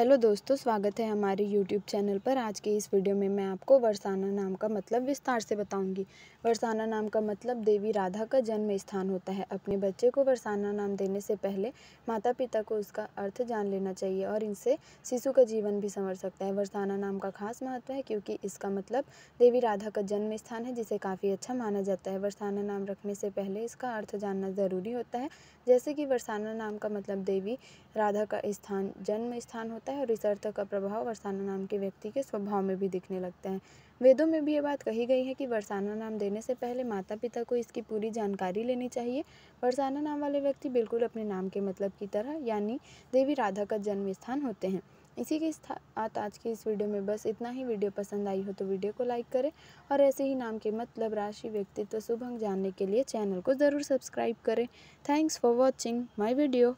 hello दोस्तों स्वागत है हमारे यूट्यूब चैनल पर आज के इस वीडियो में मैं आपको वरसाना नाम का मतलब विस्तार से बताऊंगी वरसाना नाम का मतलब देवी राधा का जन्म स्थान होता है अपने बच्चे को वरसाना नाम देने से पहले माता पिता को उसका अर्थ जान लेना चाहिए और इनसे शिशु का जीवन भी संवर सकता है वरसाना नाम का खास महत्व है क्योंकि इसका मतलब देवी राधा का जन्म स्थान है जिसे काफ़ी अच्छा माना जाता है वरसाना नाम रखने से पहले इसका अर्थ जानना ज़रूरी होता है जैसे कि वरसाना नाम का मतलब देवी राधा का स्थान जन्म स्थान होता जाता है और इस अर्थ का प्रभाव वर्षाना नाम के व्यक्ति के स्वभाव में भी दिखने लगते हैं वेदों में भी ये बात कही गई है कि वर्षाना नाम देने से पहले माता पिता को इसकी पूरी जानकारी लेनी चाहिए वर्षाना नाम वाले व्यक्ति बिल्कुल अपने नाम के मतलब की तरह यानी देवी राधा का जन्म स्थान होते हैं इसी के साथ आज की इस वीडियो में बस इतना ही वीडियो पसंद आई हो तो वीडियो को लाइक करें और ऐसे ही नाम के मतलब राशि व्यक्तित्व शुभ अंक जानने के लिए चैनल को ज़रूर सब्सक्राइब करें thanks for watching my video